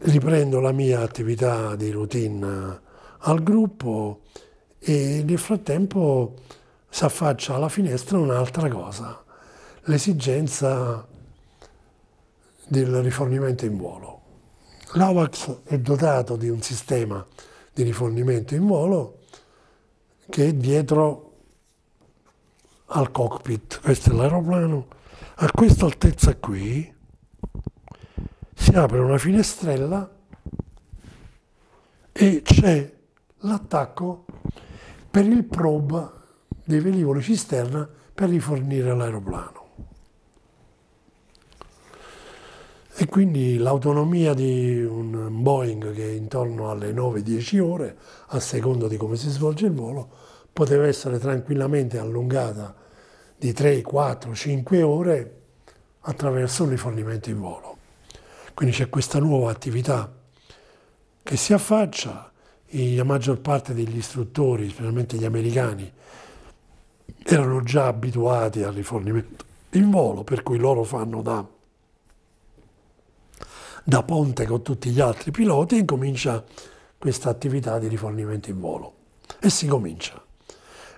riprendo la mia attività di routine al gruppo e nel frattempo si affaccia alla finestra un'altra cosa, l'esigenza del rifornimento in volo. L'AVAX è dotato di un sistema di rifornimento in volo che è dietro al cockpit, questo è l'aeroplano, a questa altezza qui si apre una finestrella e c'è l'attacco per il probe dei velivoli cisterna per rifornire l'aeroplano. E quindi l'autonomia di un Boeing che è intorno alle 9-10 ore, a seconda di come si svolge il volo, poteva essere tranquillamente allungata di 3, 4, 5 ore attraverso un rifornimento in volo. Quindi c'è questa nuova attività che si affaccia, e la maggior parte degli istruttori, specialmente gli americani, erano già abituati al rifornimento in volo, per cui loro fanno da, da ponte con tutti gli altri piloti e incomincia questa attività di rifornimento in volo. E si comincia.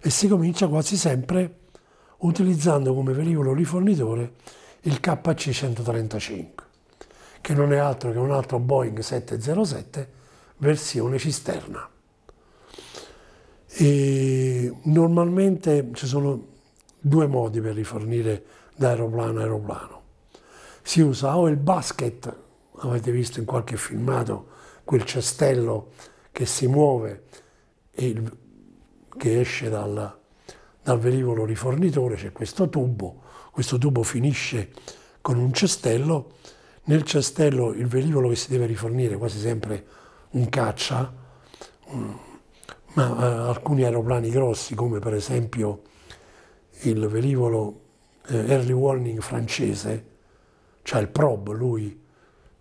E si comincia quasi sempre utilizzando come velivolo rifornitore il KC-135 che non è altro che un altro Boeing 707 versione cisterna. E normalmente ci sono due modi per rifornire da aeroplano a aeroplano. Si usa o il basket, avete visto in qualche filmato, quel cestello che si muove e il, che esce dal, dal velivolo rifornitore, c'è questo tubo, questo tubo finisce con un cestello nel cestello il velivolo che si deve rifornire, quasi sempre un caccia, mm, ma eh, alcuni aeroplani grossi, come per esempio il velivolo eh, Early Warning francese, cioè il prob, lui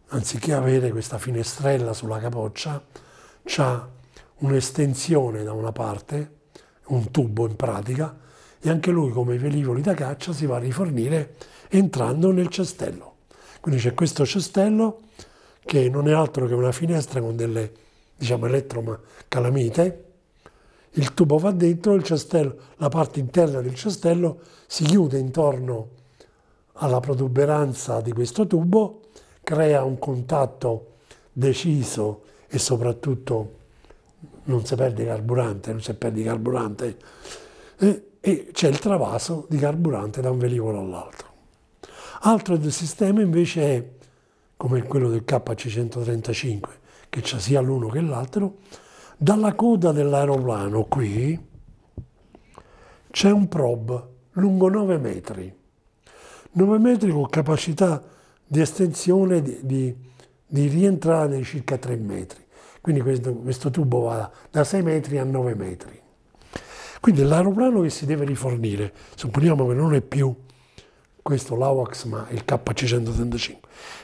anziché avere questa finestrella sulla capoccia, ha un'estensione da una parte, un tubo in pratica, e anche lui come i velivoli da caccia si va a rifornire entrando nel cestello. Quindi c'è questo cestello che non è altro che una finestra con delle diciamo, elettrocalamite, il tubo va dentro, il cestello, la parte interna del cestello si chiude intorno alla protuberanza di questo tubo, crea un contatto deciso e soprattutto non si perde carburante, non si perde carburante e, e c'è il travaso di carburante da un velivolo all'altro. Altro del sistema invece è, come quello del KC-135, che c'è sia l'uno che l'altro, dalla coda dell'aeroplano qui c'è un probe lungo 9 metri. 9 metri con capacità di estensione di, di, di rientrare di circa 3 metri. Quindi questo, questo tubo va da 6 metri a 9 metri. Quindi l'aeroplano che si deve rifornire, supponiamo che non è più questo l'AWACS ma il KC135,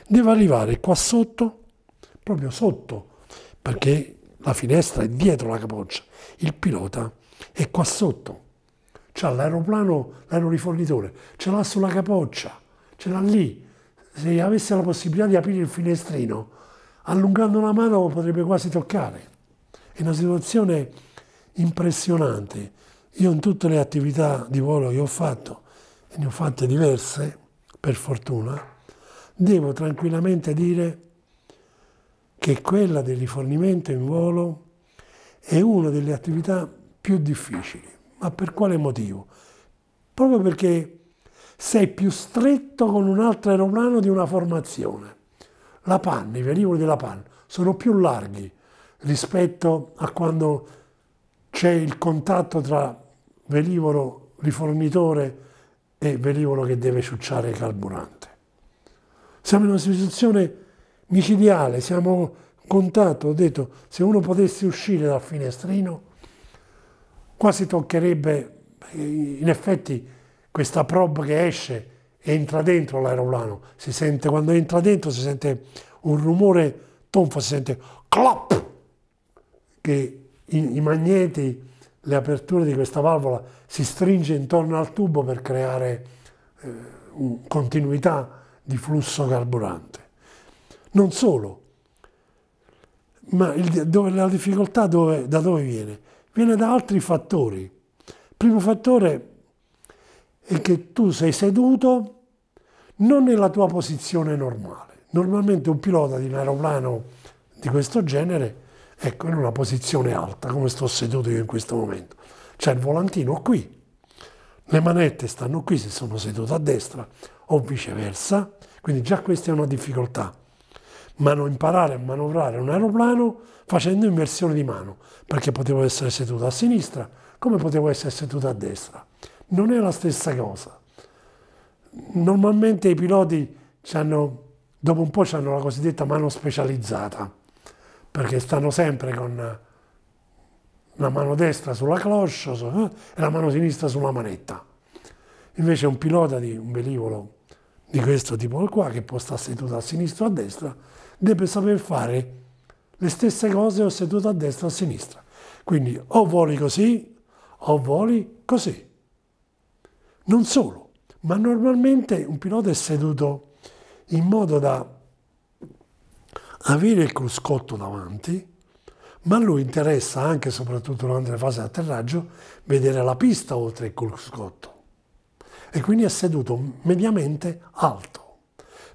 deve arrivare qua sotto, proprio sotto, perché la finestra è dietro la capoccia, il pilota è qua sotto, c'ha l'aeroplano, l'aerorifornitore, ce l'ha sulla capoccia, ce l'ha lì, se avesse la possibilità di aprire il finestrino, allungando la mano potrebbe quasi toccare. È una situazione impressionante. Io in tutte le attività di volo che ho fatto, ne ho fatte diverse, per fortuna, devo tranquillamente dire che quella del rifornimento in volo è una delle attività più difficili. Ma per quale motivo? Proprio perché sei più stretto con un altro aeroplano di una formazione. La panna, i velivoli della panna, sono più larghi rispetto a quando c'è il contatto tra velivolo rifornitore e e velivolo che deve ciucciare carburante. Siamo in una situazione micidiale, siamo contatto, ho detto, se uno potesse uscire dal finestrino, quasi toccherebbe, eh, in effetti questa prob che esce entra dentro l'aeroplano, si sente, quando entra dentro si sente un rumore tonfo, si sente clop, che i, i magneti le aperture di questa valvola si stringe intorno al tubo per creare eh, continuità di flusso carburante. Non solo, ma il, dove, la difficoltà dove, da dove viene? Viene da altri fattori. Il primo fattore è che tu sei seduto non nella tua posizione normale. Normalmente un pilota di un aeroplano di questo genere ecco, in una posizione alta, come sto seduto io in questo momento. C'è il volantino qui, le manette stanno qui se sono seduto a destra o viceversa, quindi già questa è una difficoltà. Mano imparare a manovrare un aeroplano facendo inversione di mano, perché potevo essere seduto a sinistra come potevo essere seduto a destra. Non è la stessa cosa. Normalmente i piloti hanno, dopo un po' hanno la cosiddetta mano specializzata, perché stanno sempre con la mano destra sulla cloche eh, e la mano sinistra sulla manetta. Invece un pilota di un velivolo di questo tipo qua, che può stare seduto a sinistra o a destra, deve saper fare le stesse cose o seduto a destra o a sinistra. Quindi o voli così o voli così. Non solo, ma normalmente un pilota è seduto in modo da avere il cruscotto davanti, ma a lui interessa anche soprattutto durante la fase di atterraggio vedere la pista oltre il cruscotto. E quindi è seduto mediamente alto.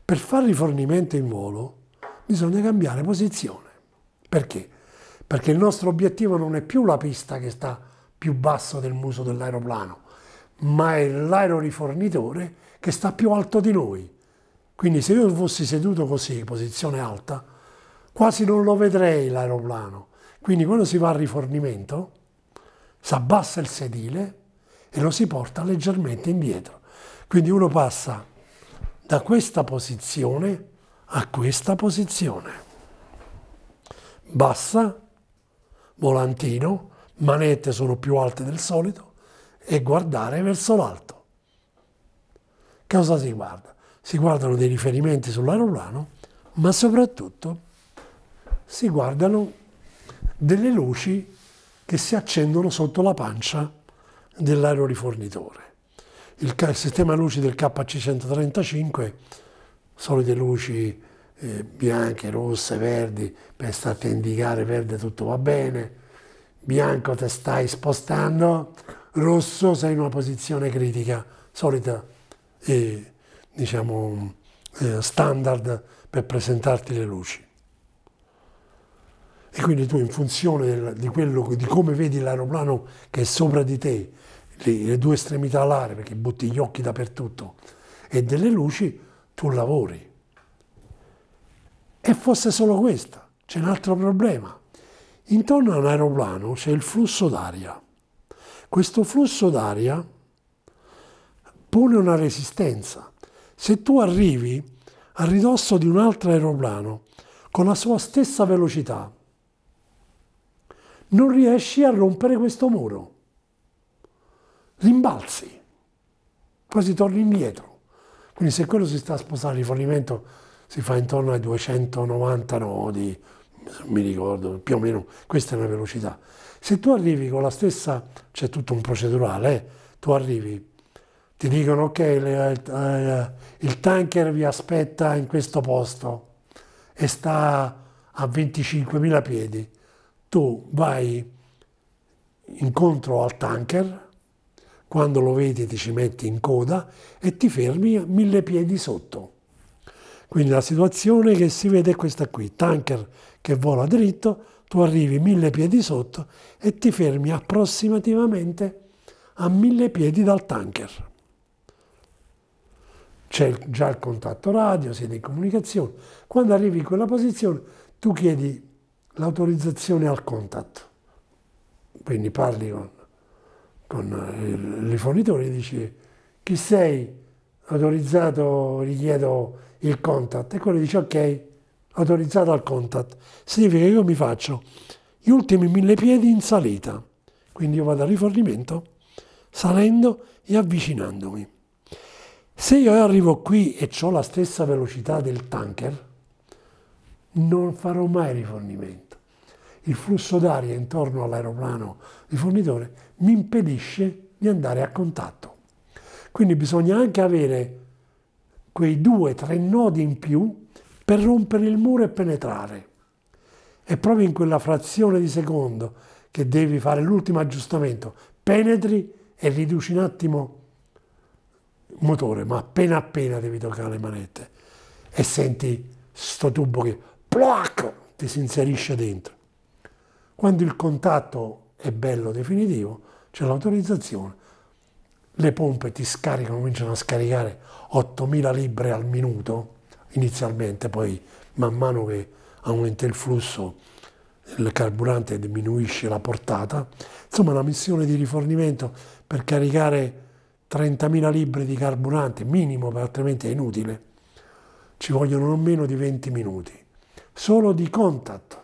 Per fare rifornimento in volo bisogna cambiare posizione. Perché? Perché il nostro obiettivo non è più la pista che sta più basso del muso dell'aeroplano, ma è l'aerorifornitore che sta più alto di noi. Quindi se io fossi seduto così, posizione alta, quasi non lo vedrei l'aeroplano. Quindi quando si va al rifornimento si abbassa il sedile e lo si porta leggermente indietro. Quindi uno passa da questa posizione a questa posizione. Bassa, volantino, manette sono più alte del solito e guardare verso l'alto. Cosa si guarda? Si guardano dei riferimenti sull'aeroplano, ma soprattutto si guardano delle luci che si accendono sotto la pancia dell'aerorifornitore. Il, il sistema luci del KC135, solite luci eh, bianche, rosse, verdi, per starti a indicare verde tutto va bene, bianco te stai spostando, rosso sei in una posizione critica, solita e eh, diciamo eh, standard per presentarti le luci. E quindi tu in funzione del, di, quello, di come vedi l'aeroplano che è sopra di te, le, le due estremità alare, perché butti gli occhi dappertutto, e delle luci, tu lavori. E fosse solo questa, c'è un altro problema. Intorno a un aeroplano c'è il flusso d'aria. Questo flusso d'aria pone una resistenza. Se tu arrivi a ridosso di un altro aeroplano con la sua stessa velocità, non riesci a rompere questo muro. Rimbalzi, quasi torni indietro. Quindi se quello si sta a spostando, il rifornimento si fa intorno ai 290 nodi, mi ricordo, più o meno, questa è la velocità. Se tu arrivi con la stessa, c'è tutto un procedurale, eh? tu arrivi, ti dicono ok, le, eh, il eh, tanker vi aspetta in questo posto e sta a 25.000 piedi, tu vai incontro al tanker, quando lo vedi ti ci metti in coda e ti fermi a mille piedi sotto. Quindi la situazione che si vede è questa qui, tanker che vola dritto, tu arrivi mille piedi sotto e ti fermi approssimativamente a mille piedi dal tanker. C'è già il contatto radio, siete in comunicazione. Quando arrivi in quella posizione tu chiedi l'autorizzazione al contatto. Quindi parli con, con il fornitore e dici chi sei autorizzato, richiedo il contact. E quello dice ok, autorizzato al contact. Significa che io mi faccio gli ultimi mille piedi in salita. Quindi io vado al rifornimento salendo e avvicinandomi. Se io arrivo qui e ho la stessa velocità del tanker, non farò mai rifornimento. Il flusso d'aria intorno all'aeroplano di fornitore mi impedisce di andare a contatto. Quindi bisogna anche avere quei due, tre nodi in più per rompere il muro e penetrare. È proprio in quella frazione di secondo che devi fare l'ultimo aggiustamento. Penetri e riduci un attimo il motore, ma appena appena devi toccare le manette e senti sto tubo che ploac, ti si inserisce dentro. Quando il contatto è bello definitivo, c'è l'autorizzazione, le pompe ti scaricano, cominciano a scaricare 8.000 libbre al minuto inizialmente, poi man mano che aumenta il flusso il carburante diminuisce la portata. Insomma la missione di rifornimento per caricare 30.000 libbre di carburante, minimo, altrimenti è inutile, ci vogliono non meno di 20 minuti solo di contact.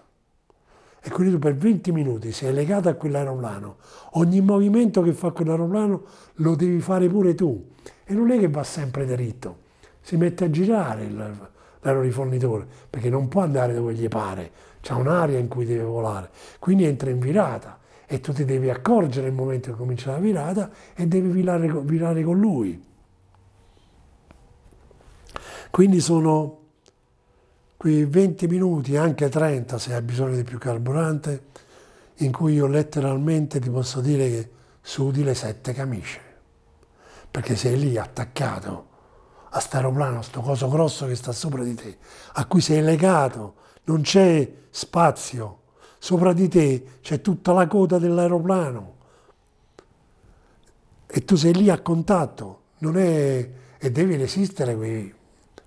E quindi tu per 20 minuti sei legato a quell'aeroplano. Ogni movimento che fa quell'aeroplano lo devi fare pure tu. E non è che va sempre dritto. Si mette a girare l'aerorifornitore, perché non può andare dove gli pare. C'è un'area in cui deve volare. Quindi entra in virata e tu ti devi accorgere il momento che comincia la virata e devi virare, virare con lui. Quindi sono quei 20 minuti, anche 30 se hai bisogno di più carburante, in cui io letteralmente ti posso dire che sudi le sette camicie, perché sei lì attaccato a sto aeroplano, a sto coso grosso che sta sopra di te, a cui sei legato, non c'è spazio, sopra di te c'è tutta la coda dell'aeroplano e tu sei lì a contatto, non è, e devi resistere, qui.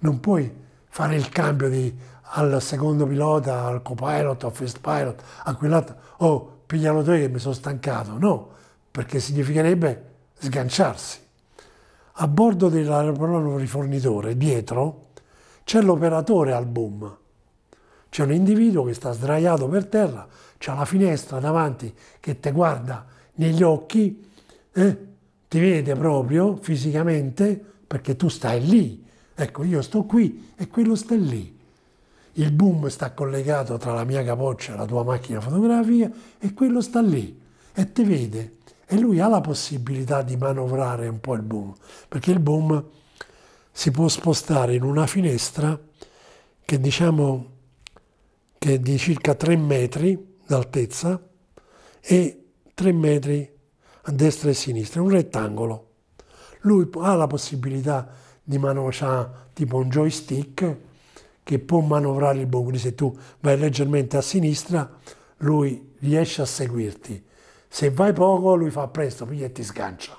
non puoi fare il cambio di, al secondo pilota, al co-pilot, al first pilot, a quell'altro, oh, piglialo te che mi sono stancato. No, perché significherebbe sganciarsi. A bordo dell'aeroplano rifornitore, dietro, c'è l'operatore al boom. C'è un individuo che sta sdraiato per terra, c'è la finestra davanti che ti guarda negli occhi, eh? ti vede proprio fisicamente perché tu stai lì Ecco, io sto qui e quello sta lì. Il boom sta collegato tra la mia capoccia e la tua macchina fotografia e quello sta lì e ti vede. E lui ha la possibilità di manovrare un po' il boom, perché il boom si può spostare in una finestra che diciamo che è di circa 3 metri d'altezza e 3 metri a destra e a sinistra, è un rettangolo. Lui ha la possibilità di di mano ha tipo un joystick che può manovrare il buco, quindi se tu vai leggermente a sinistra lui riesce a seguirti, se vai poco lui fa presto, piglia e ti sgancia.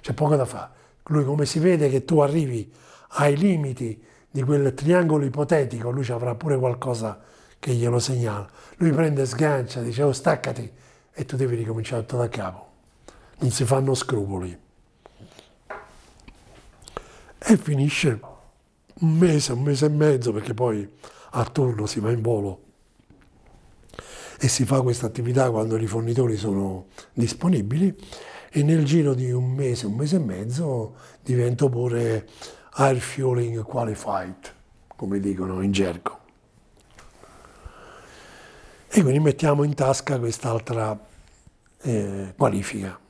C'è poco da fare. Lui come si vede che tu arrivi ai limiti di quel triangolo ipotetico, lui ci avrà pure qualcosa che glielo segnala. Lui prende, sgancia, dice oh staccati e tu devi ricominciare tutto da capo. Non si fanno scrupoli e finisce un mese, un mese e mezzo, perché poi attorno si va in volo e si fa questa attività quando i fornitori sono disponibili e nel giro di un mese, un mese e mezzo divento pure air fueling qualified, come dicono in gergo. E quindi mettiamo in tasca quest'altra eh, qualifica.